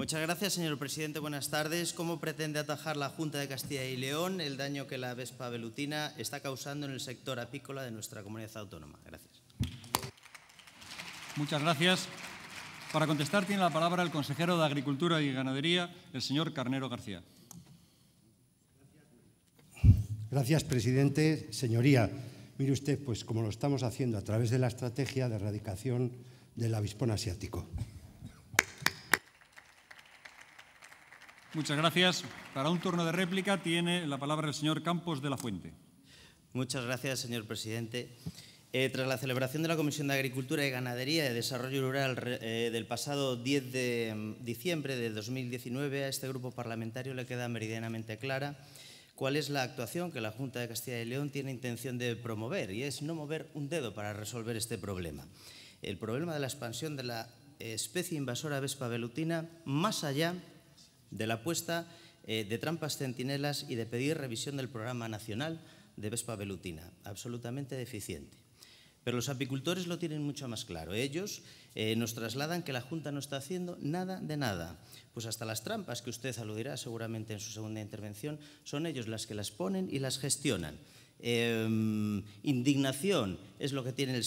Muchas gracias, señor presidente. Buenas tardes. ¿Cómo pretende atajar la Junta de Castilla y León el daño que la Vespa velutina está causando en el sector apícola de nuestra comunidad autónoma? Gracias. Muchas gracias. Para contestar tiene la palabra el consejero de Agricultura y Ganadería, el señor Carnero García. Gracias, presidente. Señoría, mire usted, pues como lo estamos haciendo a través de la estrategia de erradicación del avispón asiático. Muchas gracias. Para un turno de réplica tiene la palabra el señor Campos de la Fuente. Muchas gracias, señor presidente. Eh, tras la celebración de la Comisión de Agricultura y Ganadería y Desarrollo Rural eh, del pasado 10 de mm, diciembre de 2019, a este grupo parlamentario le queda meridianamente clara cuál es la actuación que la Junta de Castilla y León tiene intención de promover, y es no mover un dedo para resolver este problema. El problema de la expansión de la especie invasora vespa velutina más allá de la puesta eh, de trampas centinelas y de pedir revisión del programa nacional de Vespa velutina, absolutamente deficiente. Pero los apicultores lo tienen mucho más claro. Ellos eh, nos trasladan que la Junta no está haciendo nada de nada. Pues hasta las trampas que usted aludirá seguramente en su segunda intervención son ellos las que las ponen y las gestionan. Em, indignación es lo que tiene el,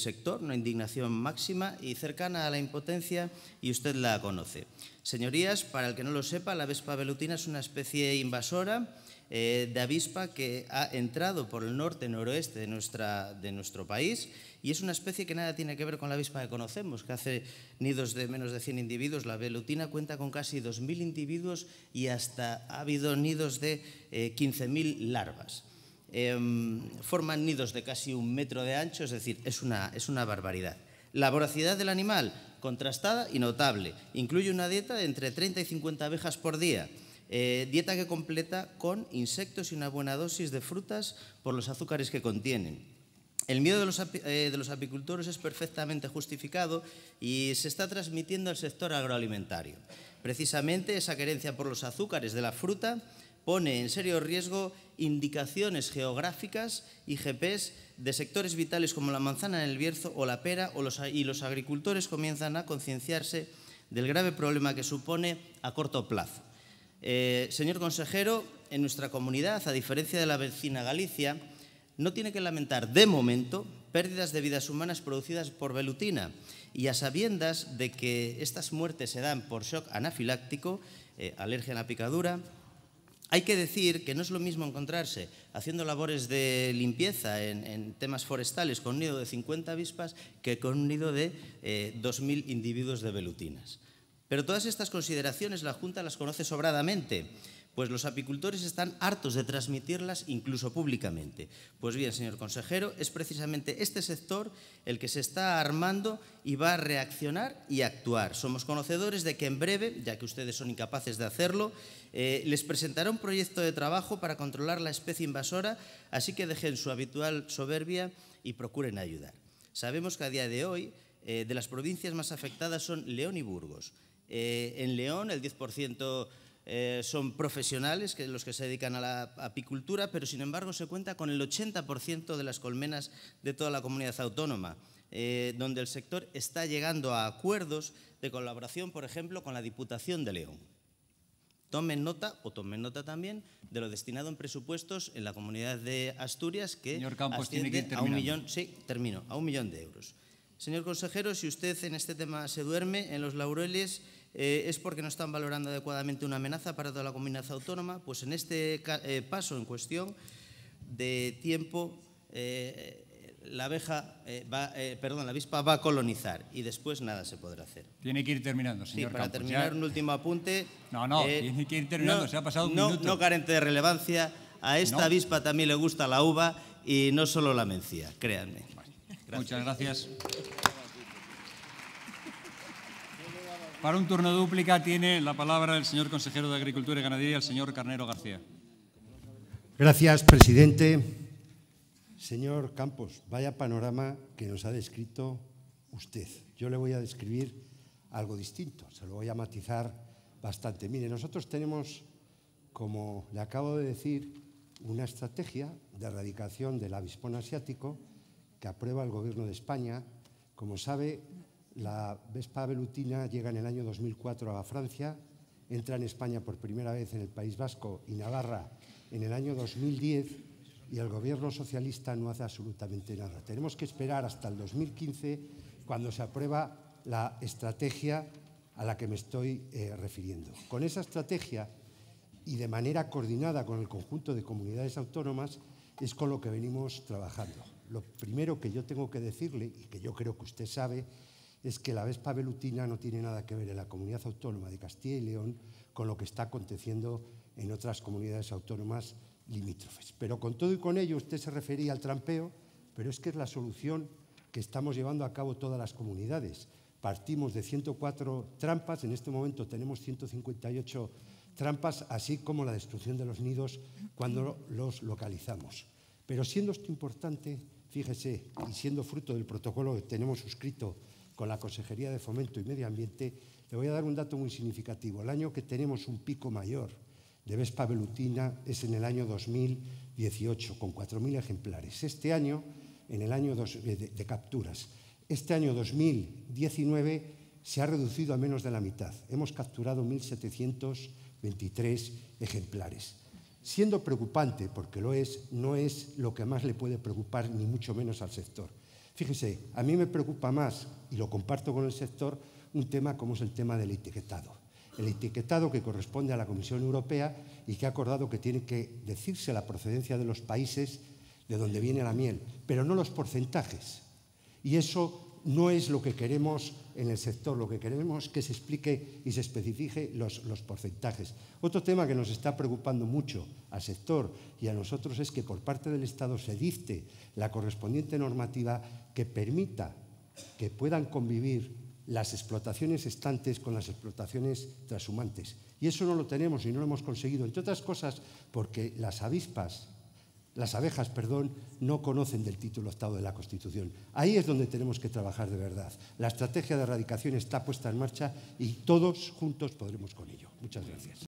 sector, una indignación máxima y cercana a la impotencia, y usted la conoce. Señorías, para el que no lo sepa, la vespa velutina es una especie invasora eh, de avispa que ha entrado por el norte-noroeste de, nuestro país y es una especie que nada tiene que ver con la avispa que conocemos, que hace nidos de menos de 100 individuos. La velutina cuenta con casi 2.000 individuos y hasta ha habido nidos de 15.000 eh, larvas. Em, forman nidos de casi un metro de ancho, es decir, es una, barbaridad. La voracidad del animal, contrastada y notable, incluye una dieta de entre 30 y 50 abejas por día. Eh, dieta que completa con insectos y una buena dosis de frutas por los azúcares que contienen. El miedo de los, eh, de los, apicultores es perfectamente justificado y se está transmitiendo al sector agroalimentario. Precisamente esa querencia por los azúcares de la fruta pone en serio riesgo indicaciones geográficas y GPs de sectores vitales como la manzana en el Bierzo o la pera y los agricultores comienzan a concienciarse del grave problema que supone a corto plazo. Eh, señor consejero, en nuestra comunidad, a diferencia de la vecina Galicia, no tiene que lamentar de momento pérdidas de vidas humanas producidas por velutina y a sabiendas de que estas muertes se dan por shock anafiláctico, eh, alergia a la picadura, hay que decir que no es lo mismo encontrarse haciendo labores de limpieza en, temas forestales con un nido de 50 avispas que con un nido de 2.000 eh, individuos de velutinas. Pero todas estas consideraciones la Junta las conoce sobradamente, pues los apicultores están hartos de transmitirlas incluso públicamente. Pues bien, señor consejero, es precisamente este sector el que se está armando y va a reaccionar y actuar. Somos conocedores de que en breve, ya que ustedes son incapaces de hacerlo, eh, les presentará un proyecto de trabajo para controlar la especie invasora, así que dejen su habitual soberbia y procuren ayudar. Sabemos que a día de hoy eh, de las provincias más afectadas son León y Burgos. Eh, en León el 10% eh, son profesionales, que los que se dedican a la apicultura, pero sin embargo se cuenta con el 80% de las colmenas de toda la comunidad autónoma, eh, donde el sector está llegando a acuerdos de colaboración, por ejemplo, con la Diputación de León. Tomen nota, o tomen nota también, de lo destinado en presupuestos en la comunidad de Asturias, que Señor un millón, sí, termino, a un millón de euros. Señor consejero, si usted en este tema se duerme, en los laureles eh, es porque no están valorando adecuadamente una amenaza para toda la comunidad autónoma, pues en este eh, paso en cuestión de tiempo eh, la abeja va, perdón, la avispa va a colonizar y después nada se podrá hacer. Tiene que ir terminando, señor. Sí, para terminar un último apunte. No, no, tiene que ir terminando, se ha pasado un minuto. No carente de relevancia, a esta avispa también le gusta la uva y no solo la mencía, créanme. Muchas gracias. Para un turno dúplica tiene la palabra el señor consejero de Agricultura y Ganadería, el señor Carnero García. Gracias, presidente. Señor Campos, vaya panorama que nos ha descrito usted. Yo le voy a describir algo distinto, se lo voy a matizar bastante. Mire, nosotros tenemos, como le acabo de decir, una estrategia de erradicación del avispón asiático que aprueba el Gobierno de España. Como sabe, la Vespa velutina llega en el año 2004 a Francia, entra en España por primera vez en el País Vasco y Navarra en el año 2010 y el gobierno socialista no hace absolutamente nada. Tenemos que esperar hasta el 2015 cuando se aprueba la estrategia a la que me estoy eh, refiriendo. Con esa estrategia y de manera coordinada con el conjunto de comunidades autónomas es con lo que venimos trabajando. Lo primero que yo tengo que decirle, y que yo creo que usted sabe, es que la Vespa velutina no tiene nada que ver en la comunidad autónoma de Castilla y León con lo que está aconteciendo en otras comunidades autónomas limítrofes. Pero con todo y con ello usted se refería al trampeo, pero es que es la solución que estamos llevando a cabo todas las comunidades. Partimos de 104 trampas, en este momento tenemos 158 trampas, así como la destrucción de los nidos cuando los localizamos. Pero siendo esto importante, fíjese, y siendo fruto del protocolo que tenemos suscrito con la Consejería de Fomento y Medio Ambiente, le voy a dar un dato muy significativo. El año que tenemos un pico mayor de Vespa velutina es en el año 2018, con 4.000 ejemplares. Este año, en el año eh, de capturas, este año 2019 se ha reducido a menos de la mitad. Hemos capturado 1.723 ejemplares. Siendo preocupante, porque lo es, no es lo que más le puede preocupar, ni mucho menos al sector. Fíjese, a mí me preocupa más, y lo comparto con el sector, un tema como es el tema del etiquetado. El etiquetado que corresponde a la Comisión Europea y que ha acordado que tiene que decirse la procedencia de los países de donde viene la miel, pero no los porcentajes. Y eso no es lo que queremos en el sector, lo que queremos es que se explique y se especifique los, porcentajes. Otro tema que nos está preocupando mucho al sector y a nosotros es que por parte del Estado se dicte la correspondiente normativa que permita que puedan convivir las explotaciones estantes con las explotaciones transhumantes. Y eso no lo tenemos y no lo hemos conseguido, entre otras cosas porque las avispas las abejas, perdón, no conocen del título octavo de la Constitución. Ahí es donde tenemos que trabajar de verdad. La estrategia de erradicación está puesta en marcha y todos juntos podremos con ello. Muchas gracias.